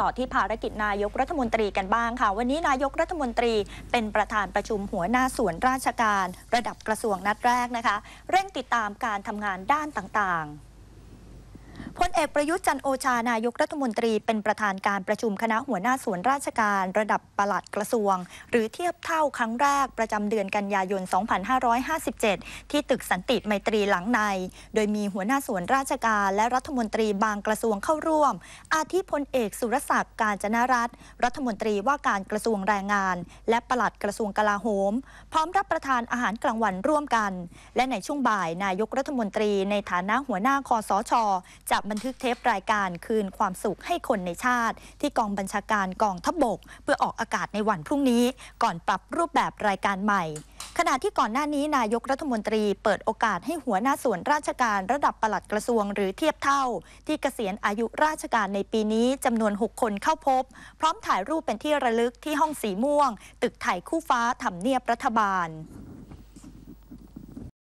ต่อที่ภารกิจนายกรัฐมนตรีกันบ้างค่ะ วันนี้นายกรัฐมนตรี เป็นประธานประชุมหัวหน้าส่วนราชการ ระดับกระทรวงนัดแรกนะคะ เร่งติดตามการทำงานด้านต่างๆพลเอกประยุทธ์จันโอชา นายกรัฐมนตรี เป็นประธานการประชุมคณะหัวหน้าส่วนราชการ ระดับปลัดกระทรวง หรือเทียบเท่าครั้งแรก ประจำเดือนกันยายน 2557 ที่ตึกสันติไมตรีหลังใน โดยมีหัวหน้าส่วนราชการและรัฐมนตรีบางกระทรวงเข้าร่วม อาทิพลเอกสุรศักดิ์ การจนรัฐรัฐมนตรีว่าการกระทรวงแรงงานและปลัดกระทรวงกลาโหม พร้อมรับประทานอาหารกลางวันร่วมกัน และในช่วงบ่ายนายกรัฐมนตรีในฐานะหัวหน้าคอสชจะบันทึกเทปรายการคืนความสุขให้คนในชาติ ที่กองบัญชาการกองทัพบก เพื่อออกอากาศในวันพรุ่งนี้ ก่อนปรับรูปแบบรายการใหม่ ขณะที่ก่อนหน้านี้นายกรัฐมนตรี เปิดโอกาสให้หัวหน้าส่วนราชการระดับปลัดกระทรวงหรือเทียบเท่า ที่เกษียณอายุราชการในปีนี้จำนวน6คนเข้าพบ พร้อมถ่ายรูปเป็นที่ระลึกที่ห้องสีม่วง ตึกไทยคู่ฟ้าทำเนียบรัฐบาล